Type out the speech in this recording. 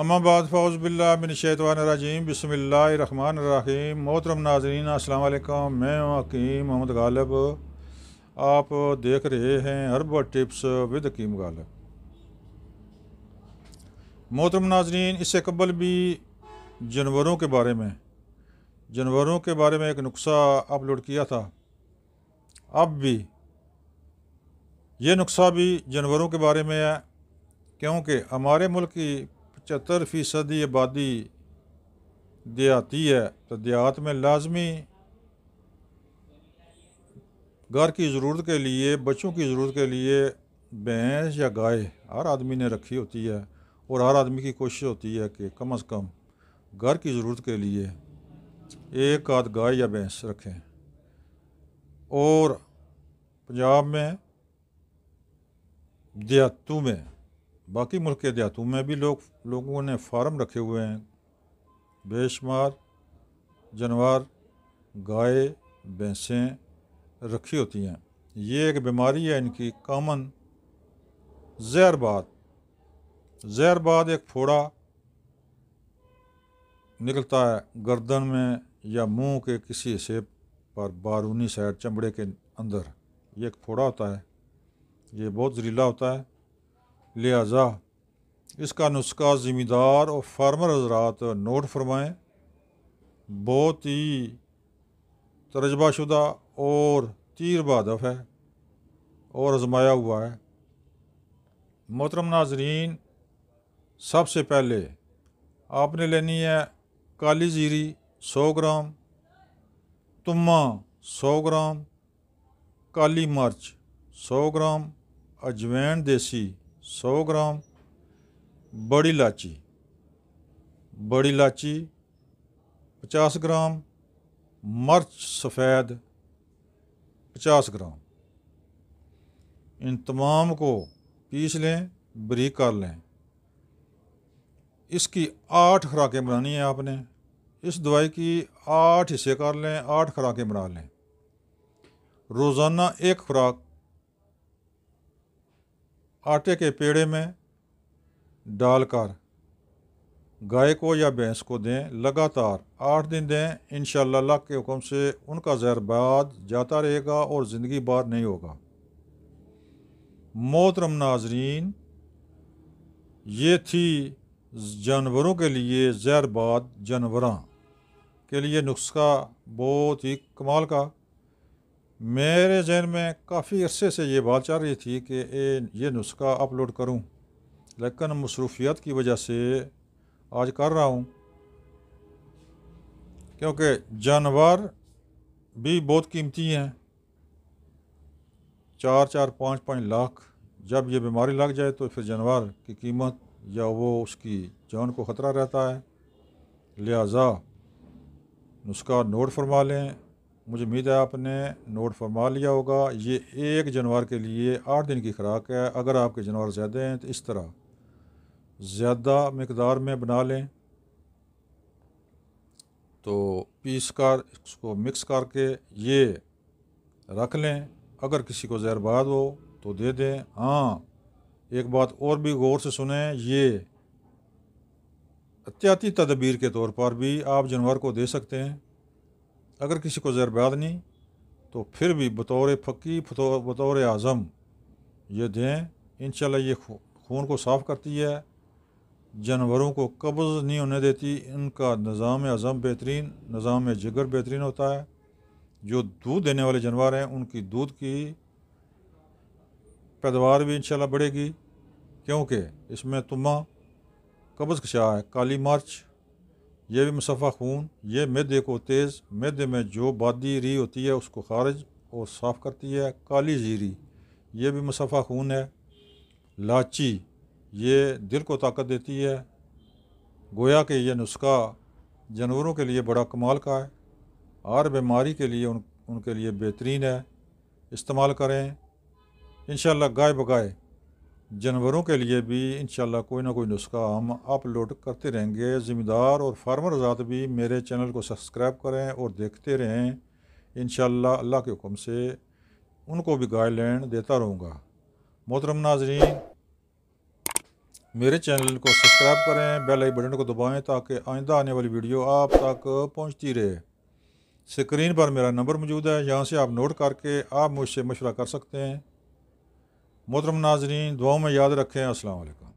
अम्माबाद फ़ौज़बिल्लाशैतवानरजीम बसमीम मोहतरम नाजरीन अल्लाम मैं हकीम मोहम्मद गालिब आप देख रहे हैं अरबा टिप्स विद हकीम गालिब मोहतरम नाजरीन इससे कबल भी जानवरों के बारे में जानवरों के बारे में एक नुस्खा अपलोड किया था अब भी ये नुस्खा भी जानवरों के बारे में है क्योंकि हमारे मुल्क की पचहत्तर फ़ीसदी आबादी देहाती है तो देहात में लाजमी घर की ज़रूरत के लिए बच्चों की ज़रूरत के लिए भैंस या गाय हर आदमी ने रखी होती है और हर आदमी की कोशिश होती है कि कम अज़ कम घर की ज़रूरत के लिए एक आध गाय या भैंस रखें और पंजाब में देहातों में बाकी मुल्क के देहातों में भी लोग लोगों ने फार्म रखे हुए हैं बेशुमार जानवर गाय भैंसें रखी होती हैं ये एक बीमारी है इनकी कामन जहरबाद जहरबाद एक फोड़ा निकलता है गर्दन में या मुंह के किसी हिस्से पर बारूनी साइड चमड़े के अंदर ये एक फोड़ा होता है ये बहुत जहरीला होता है लिहाजा इसका नुस्खा ज़िम्मेदार और फार्मर हजरात नोट फरमाएँ बहुत ही तजबा शुदा और तीर बदफ है और आजमाया हुआ है मोहतरम नाजरीन सबसे पहले आपने लेनी है काली जीरी 100 ग्राम तुम्मा 100 ग्राम काली मर्च 100 ग्राम अजवैन देसी सौ ग्राम बड़ी इलाची बड़ी इलाची पचास ग्राम मर्च सफ़ेद पचास ग्राम इन तमाम को पीस लें बरीक कर लें इसकी आठ खुराकें बनानी है आपने इस दवाई की आठ हिस्से कर लें आठ खुराकें बना लें रोज़ाना एक खुराक आटे के पेड़े में डालकर गाय को या भैंस को दें लगातार आठ दिन दें इन अल्लाह के हुक्म से उनका जहर बाद जाता रहेगा और ज़िंदगी बार नहीं होगा मोहतरम नाजरीन ये थी जानवरों के लिए बाद जानवर के लिए नुस्खा बहुत ही कमाल का मेरे जहन में काफ़ी अरसे से ये बात चल रही थी कि ये नुस्खा अपलोड करूं लेकिन मसरूफियत की वजह से आज कर रहा हूं क्योंकि जानवर भी बहुत कीमती हैं चार चार पाँच पाँच लाख जब ये बीमारी लग जाए तो फिर जानवर की कीमत या वो उसकी जान को ख़तरा रहता है लिहाजा नुस्खा नोट फरमा लें मुझे उम्मीद है आपने नोट फरमा लिया होगा ये एक जानवर के लिए आठ दिन की खुराक है अगर आपके जानवर ज़्यादा हैं तो इस तरह ज़्यादा मकदार में बना लें तो पीस कर इसको मिक्स करके ये रख लें अगर किसी को जहरबाद हो तो दे दें हाँ एक बात और भी गौर से सुने ये एहतियाती तदबीर के तौर पर भी आप जानवर को दे सकते हैं अगर किसी को ज़रबाद नहीं तो फिर भी बतौर फ़की बतौर आज़म ये दें इन ये खून को साफ़ करती है जानवरों को कब्ज़ नहीं होने देती इनका निज़ाम अज़म बेहतरीन निज़ाम जिगर बेहतरीन होता है जो दूध देने वाले जानवर हैं उनकी दूध की पैदावार भी इन बढ़ेगी क्योंकि इसमें तुम्मा कब्ज़ कशा है काली मर्च यह भी मुसफ़ा खून यह मैदे को तेज़ मैदे में जो बादी री होती है उसको खारिज और साफ़ करती है काली जीरी यह भी मुसफ़ा खून है लाची ये दिल को ताकत देती है गोया कि यह नुस्खा जानवरों के लिए बड़ा कमाल का है हर बीमारी के लिए उन उनके लिए बेहतरीन है इस्तेमाल करें इन गाय बगाए जानवरों के लिए भी इन कोई ना कोई नुस्खा हम अपलोड करते रहेंगे ज़िम्मेदार और फार्मर ज़ात भी मेरे चैनल को सब्सक्राइब करें और देखते रहें इन अल्लाह के हुक्म से उनको भी गाइडलाइन देता रहूँगा मोहतरम नाजरीन मेरे चैनल को सब्सक्राइब करें बेल आई बटन को दबाएं ताकि आइंदा आने वाली वीडियो आप तक पहुंचती रहे स्क्रीन पर मेरा नंबर मौजूद है यहाँ से आप नोट करके आप मुझसे मशवरा कर सकते हैं मोहतरम नाजरीन दुआओं में याद रखें असल